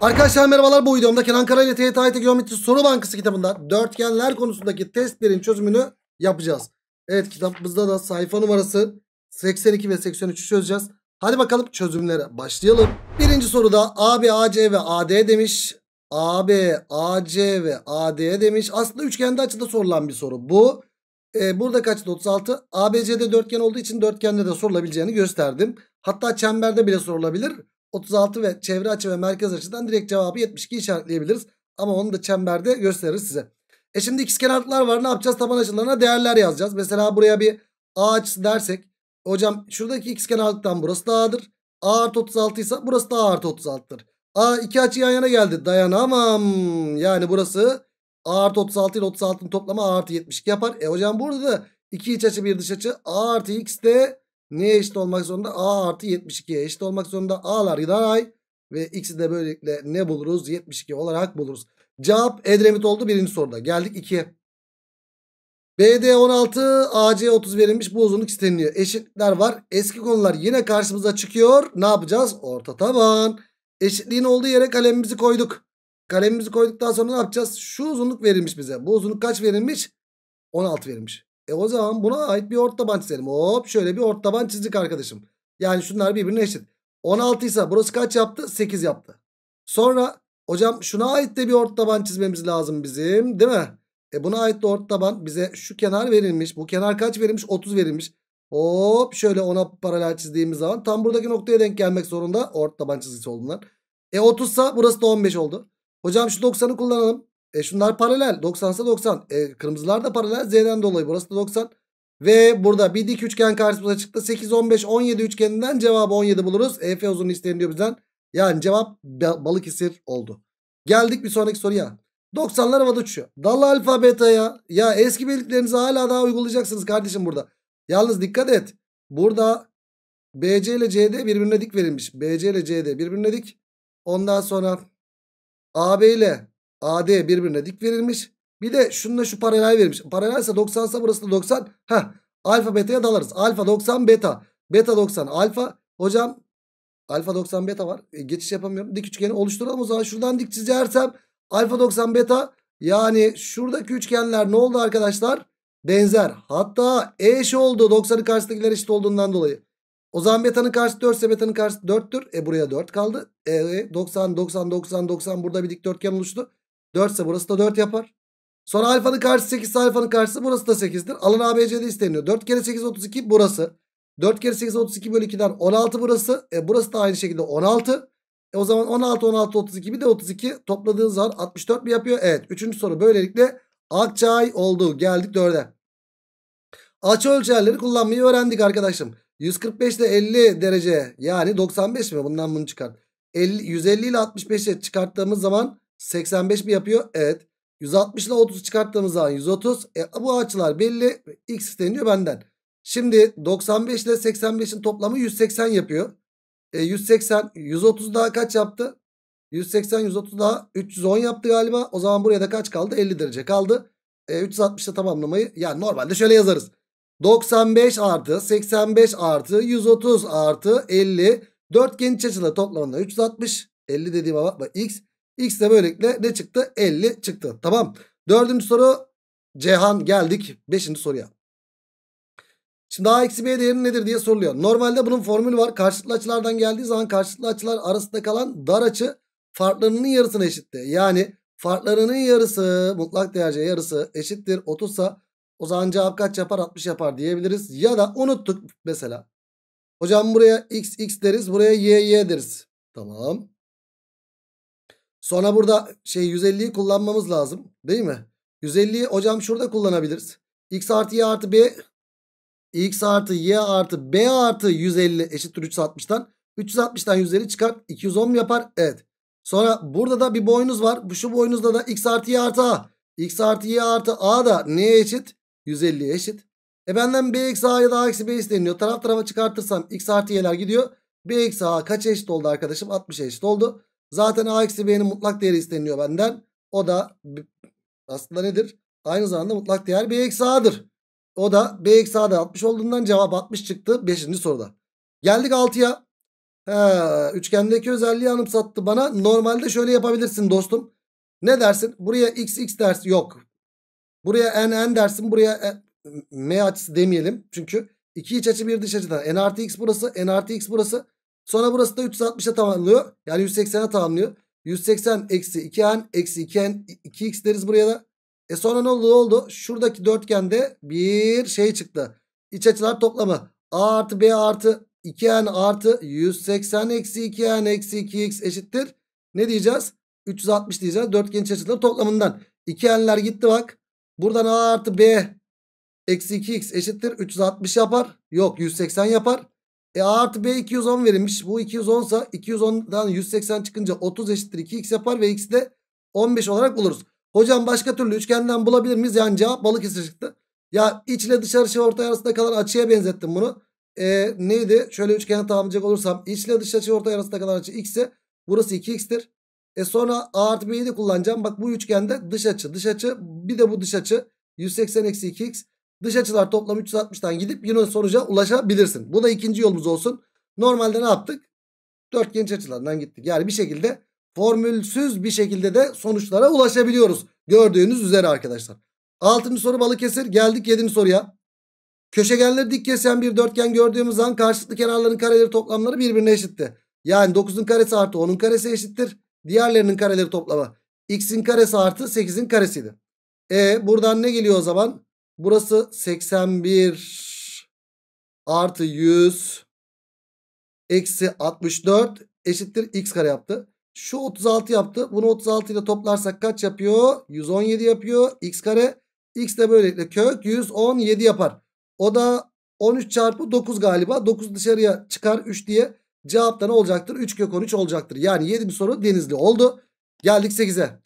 Arkadaşlar merhabalar bu videomda Kenan Kara ile TYT IT Geometri Soru Bankası kitabından dörtgenler konusundaki testlerin çözümünü yapacağız. Evet kitabımızda da sayfa numarası 82 ve 83'ü çözeceğiz. Hadi bakalım çözümlere başlayalım. Birinci soruda AB, AC ve AD demiş. AB, AC ve AD demiş. Aslında üçgende açıda sorulan bir soru bu. E, burada kaçtı 36? ABC'de dörtgen olduğu için dörtgende de sorulabileceğini gösterdim. Hatta çemberde bile sorulabilir. 36 ve çevre açı ve merkez açıdan direkt cevabı 72 işaretleyebiliriz. Ama onu da çemberde gösteririz size. E şimdi ikizkenarlar var ne yapacağız? Taban açılarına değerler yazacağız. Mesela buraya bir A açısı dersek. Hocam şuradaki ikizkenarlıktan burası da A'dır. A artı 36 ise burası da A artı 36'dır. A iki açı yan yana geldi. Dayanamam. Yani burası A artı 36 ile 36'nın toplamı A artı 72 yapar. E hocam burada da iki iç açı bir dış açı A artı X de Neye eşit olmak zorunda? A artı 72'ye eşit olmak zorunda. A'lar ay ve x'i de böylelikle ne buluruz? 72 olarak buluruz. Cevap Edremit oldu birinci soruda. Geldik 2'ye. BD 16, AC 30 verilmiş. Bu uzunluk isteniliyor. Eşitlikler var. Eski konular yine karşımıza çıkıyor. Ne yapacağız? Orta taban. Eşitliğin olduğu yere kalemimizi koyduk. Kalemimizi koyduktan sonra ne yapacağız? Şu uzunluk verilmiş bize. Bu uzunluk kaç verilmiş? 16 verilmiş. E o zaman buna ait bir ort taban çizelim. Hop şöyle bir ort taban çizdik arkadaşım. Yani şunlar birbirine eşit. 16 ise burası kaç yaptı? 8 yaptı. Sonra hocam şuna ait de bir ort taban çizmemiz lazım bizim değil mi? E buna ait de ort taban bize şu kenar verilmiş. Bu kenar kaç verilmiş? 30 verilmiş. Hop şöyle ona paralel çizdiğimiz zaman tam buradaki noktaya denk gelmek zorunda. Ort taban çizgisi olduğundan. E 30 ise burası da 15 oldu. Hocam şu 90'ı kullanalım. E şunlar paralel. 90 ise 90. E, kırmızılar da paralel. Z'den dolayı burası da 90. Ve burada bir dik üçgen karşımıza çıktı. 8, 15, 17 üçgeninden cevabı 17 buluruz. EF uzunluğu isteniyor bizden. Yani cevap Balıkesir oldu. Geldik bir sonraki soruya. 90'lar havada uçuyor. Dal alfa beta'ya. Ya eski bildiklerinizi hala daha uygulayacaksınız kardeşim burada. Yalnız dikkat et. Burada BC ile CD birbirine dik verilmiş. BC ile CD birbirine dik. Ondan sonra AB ile AD birbirine dik verilmiş. Bir de şununla şu paralel verilmiş. Paralel ise 90 ise burası da 90. Ha, Alfa beta'ya dalarız. Alfa 90 beta. Beta 90 alfa. Hocam alfa 90 beta var. E, geçiş yapamıyorum. Dik üçgeni oluşturalım o zaman. Şuradan dik çizersem alfa 90 beta. Yani şuradaki üçgenler ne oldu arkadaşlar? Benzer. Hatta e eş oldu. 90'ın karşısındakiler eşit olduğundan dolayı. O zaman betanın karşısı 4 ise betanın karşısı 4'tür. E buraya 4 kaldı. E 90, 90, 90, 90 burada bir dikdörtgen oluştu. 4 ise burası da 4 yapar. Sonra alfanın karşısı 8 alfanın karşısı burası da 8'dir. Alan ABC'de isteniyor. 4 kere 8 32 burası. 4 kere 8 32 bölü 2'den 16 burası. E, burası da aynı şekilde 16. E, o zaman 16 16 32 bir de 32 topladığın zaman 64 mi yapıyor? Evet. Üçüncü soru böylelikle Akçay oldu. Geldik 4'e. Açı ölçerleri kullanmayı öğrendik arkadaşım. 145 ile 50 derece yani 95 mi? Bundan bunu çıkar. 50, 150 ile 65'e çıkarttığımız zaman 85 mi yapıyor? Evet. 160 ile 30 çıkarttığımız zaman 130. E, bu açılar belli. X isteniyor benden. Şimdi 95 ile 85'in toplamı 180 yapıyor. E, 180, 130 daha kaç yaptı? 180, 130 daha 310 yaptı galiba. O zaman buraya da kaç kaldı? 50 derece kaldı. E, 360 ile tamamlamayı yani normalde şöyle yazarız. 95 artı 85 artı 130 artı 50 Dört geniş açılı toplamında 360 50 dediğime bakma x X de böylelikle ne çıktı? 50 çıktı. Tamam. Dördüncü soru Cehan geldik. Beşinci soruya. Şimdi A eksi B değeri nedir diye soruluyor. Normalde bunun formülü var. Karşılıklı açılardan geldiği zaman karşılıklı açılar arasında kalan dar açı farklarının yarısına eşittir. Yani farklarının yarısı mutlak değerce yarısı eşittir 30 sa o zaman cevap kaç yapar 60 yapar diyebiliriz. Ya da unuttuk mesela. Hocam buraya x x deriz buraya y y deriz. Tamam. Sonra burada şey 150'yi kullanmamız lazım. Değil mi? 150'yi hocam şurada kullanabiliriz. X artı Y artı B. X artı Y artı B artı 150 eşittir 360'tan. 360'tan 150 çıkar, 210 mu yapar? Evet. Sonra burada da bir boynuz var. Bu şu boynuzda da x artı y artı a. x artı y artı a da neye eşit? 150'ye eşit. E benden b eksi a ya da a eksi b isteniyor. Taraf tarafa çıkartırsam x artı y'ler gidiyor. b eksi a kaç eşit oldu arkadaşım? 60'a eşit oldu. Zaten a eksi b'nin mutlak değeri isteniyor benden. O da aslında nedir? Aynı zamanda mutlak değer b eksi a'dır. O da b eksi a'da 60 olduğundan cevap 60 çıktı 5. soruda. Geldik 6'ya. üçgendeki özelliği anımsattı bana. Normalde şöyle yapabilirsin dostum. Ne dersin? Buraya x x ders yok. Buraya n n dersin. Buraya e, m açısı demeyelim. Çünkü iki iç açı bir dış açıdan. n artı x burası. n artı x burası. Sonra burası da 360'a tamamlıyor. Yani 180'e tamamlıyor. 180 eksi 2n eksi 2n 2x deriz buraya da. E sonra ne oldu? oldu? Şuradaki dörtgende bir şey çıktı. İç açılar toplamı. A artı B artı 2n artı 180 eksi 2n eksi 2x eşittir. Ne diyeceğiz? 360 diyeceğiz. Dörtgen iç açıları toplamından. 2n'ler gitti bak. Buradan A artı B eksi 2x eşittir. 360 yapar. Yok 180 yapar. E A artı B 210 verilmiş. Bu 210 ise 210'dan 180 çıkınca 30 eşittir 2x yapar ve x'i de 15 olarak buluruz. Hocam başka türlü üçgenden bulabilir miyiz? Yani cevap balıkesir çıktı. Ya iç ile dışarı açı şey ortay arasında kalan açıya benzettim bunu. E, neydi? Şöyle üçgene tamamlayacak olursam iç ile dış açı şey ortay arasında kalan açı x ise burası 2x'tir. E sonra a artı b'yi de kullanacağım. Bak bu üçgende dış açı. Dış açı bir de bu dış açı. 180 eksi 2x. Dış açılar toplam 360'tan gidip yine sonuca ulaşabilirsin. Bu da ikinci yolumuz olsun. Normalde ne yaptık? Dört genç açılardan gittik. Yani bir şekilde formülsüz bir şekilde de sonuçlara ulaşabiliyoruz. Gördüğünüz üzere arkadaşlar. Altıncı soru Balıkesir. Geldik yedinci soruya. Köşegenleri dik kesen bir dörtgen gördüğümüz an karşılıklı kenarların kareleri toplamları birbirine eşitti. Yani 9'un karesi artı 10'un karesi eşittir. Diğerlerinin kareleri toplama. X'in karesi artı 8'in karesiydi. E buradan ne geliyor o zaman? Burası 81 artı 100 eksi 64 eşittir x kare yaptı. Şu 36 yaptı. Bunu 36 ile toplarsak kaç yapıyor? 117 yapıyor. x kare. x de böylelikle kök 117 yapar. O da 13 çarpı 9 galiba. 9 dışarıya çıkar 3 diye. Cevap ne olacaktır? 3 kök 13 olacaktır. Yani 7. soru denizli oldu. Geldik 8'e.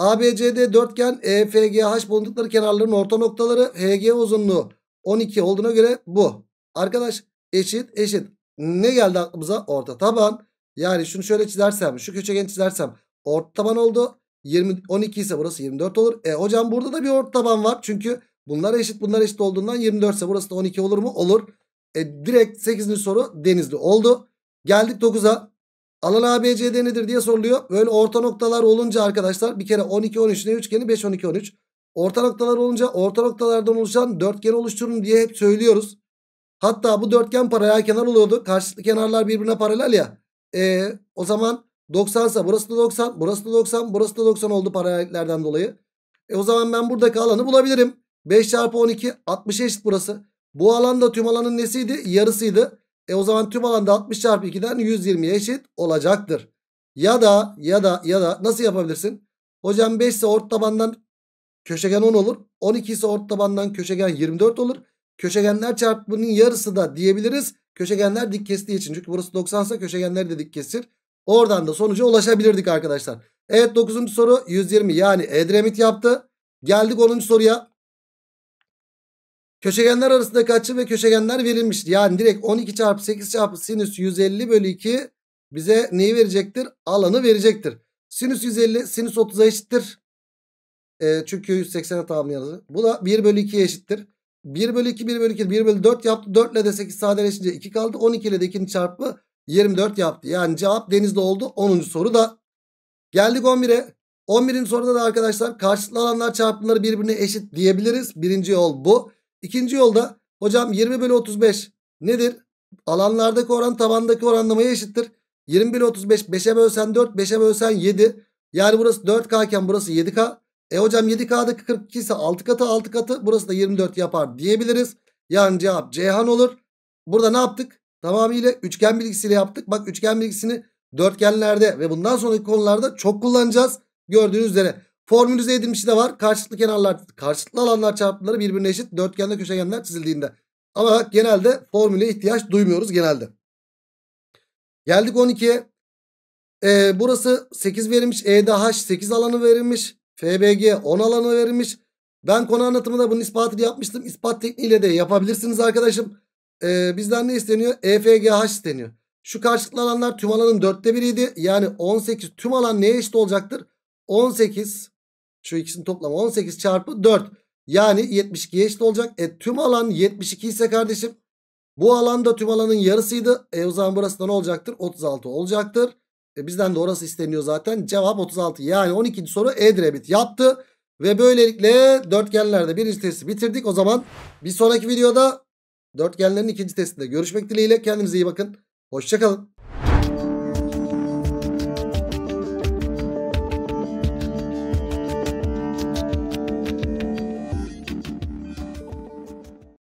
ABCD dörtgen e H bulundukları kenarların orta noktaları HG uzunluğu 12 olduğuna göre bu. Arkadaş eşit eşit. Ne geldi aklımıza? Orta taban. Yani şunu şöyle çizersem şu köşegen çizersem orta taban oldu. 20, 12 ise burası 24 olur. E hocam burada da bir orta taban var. Çünkü bunlar eşit bunlar eşit olduğundan 24 ise burası da 12 olur mu? Olur. E direkt 8. soru denizli oldu. Geldik 9'a. Alan ABCD nedir diye soruluyor. Böyle orta noktalar olunca arkadaşlar bir kere 12 13 ne üçgeni 5 12 13. Orta noktalar olunca orta noktalardan oluşan dörtgen oluşturun diye hep söylüyoruz. Hatta bu dörtgen paralel kenar oluyordu. Karşılıklı kenarlar birbirine paralel ya. E, o zaman 90 ise burası da 90, burası da 90, burası da 90 oldu paralellerden dolayı. E o zaman ben buradaki alanı bulabilirim. 5 çarpı 12 60 eşit burası. Bu alan da tüm alanın nesiydi? Yarısıydı. E o zaman tüm alanda 60 çarpı 2'den 120'ye eşit olacaktır. Ya da ya da ya da nasıl yapabilirsin? Hocam 5 ise ort tabandan köşegen 10 olur. 12 ise ort tabandan köşegen 24 olur. Köşegenler çarpımının yarısı da diyebiliriz. Köşegenler dik kestiği için. Çünkü burası 90 ise köşegenler de dik kesir. Oradan da sonuca ulaşabilirdik arkadaşlar. Evet 9. soru 120 yani Edremit yaptı. Geldik 10. soruya. Köşegenler arasındaki açı ve köşegenler verilmiş. Yani direkt 12 çarpı 8 çarpı sinüs 150 bölü 2 bize neyi verecektir? Alanı verecektir. Sinüs 150 sinüs 30'a eşittir. E, çünkü 180'e tamamlayalım. Bu da 1 bölü 2'ye eşittir. 1 bölü 2 1 bölü 2 1 bölü 4 yaptı. 4 ile de 8 sadeleşince 2 kaldı. 12 ile de 2'nin çarpı 24 yaptı. Yani cevap denizde oldu. 10. soru da. Geldik 11'e. 11'in soruda da arkadaşlar karşılıklı alanlar çarpımları birbirine eşit diyebiliriz. Birinci yol bu. İkinci yolda hocam 20 bölü 35 nedir? Alanlardaki oran tabandaki oranlamaya eşittir. 20 bölü 35 5'e bölsen 4 5'e bölsen 7. Yani burası 4K iken burası 7K. E hocam 7K'daki 42 ise 6 katı 6 katı burası da 24 yapar diyebiliriz. Yani cevap Ceyhan olur. Burada ne yaptık? Tamamıyla üçgen bilgisiyle yaptık. Bak üçgen bilgisini dörtgenlerde ve bundan sonraki konularda çok kullanacağız. Gördüğünüz üzere. Formülüze edilmişi de var. Karşılıklı kenarlar, karşılıklı alanlar çarpımları birbirine eşit dörtgende köşegenler çizildiğinde. Ama genelde formüle ihtiyaç duymuyoruz genelde. Geldik 12'ye. Ee, burası 8 verilmiş. EDH 8 alanı verilmiş. FBG 10 alanı verilmiş. Ben konu anlatımında bunun ispatını yapmıştım. İspat tekniğiyle de yapabilirsiniz arkadaşım. Ee, bizden ne isteniyor? EFGH isteniyor. Şu karşılıklı alanlar tüm alanın dörtte biriydi. Yani 18 tüm alan neye eşit olacaktır? 18 şu ikisinin toplamı 18 çarpı 4. Yani 72 eşit olacak. E tüm alan 72 ise kardeşim bu alanda tüm alanın yarısıydı. E o zaman burası da ne olacaktır? 36 olacaktır. E bizden de orası isteniyor zaten. Cevap 36. Yani 12. soru Edrebit yaptı. Ve böylelikle dörtgenlerde birinci testi bitirdik. O zaman bir sonraki videoda dörtgenlerin ikinci testinde görüşmek dileğiyle. Kendinize iyi bakın. Hoşçakalın.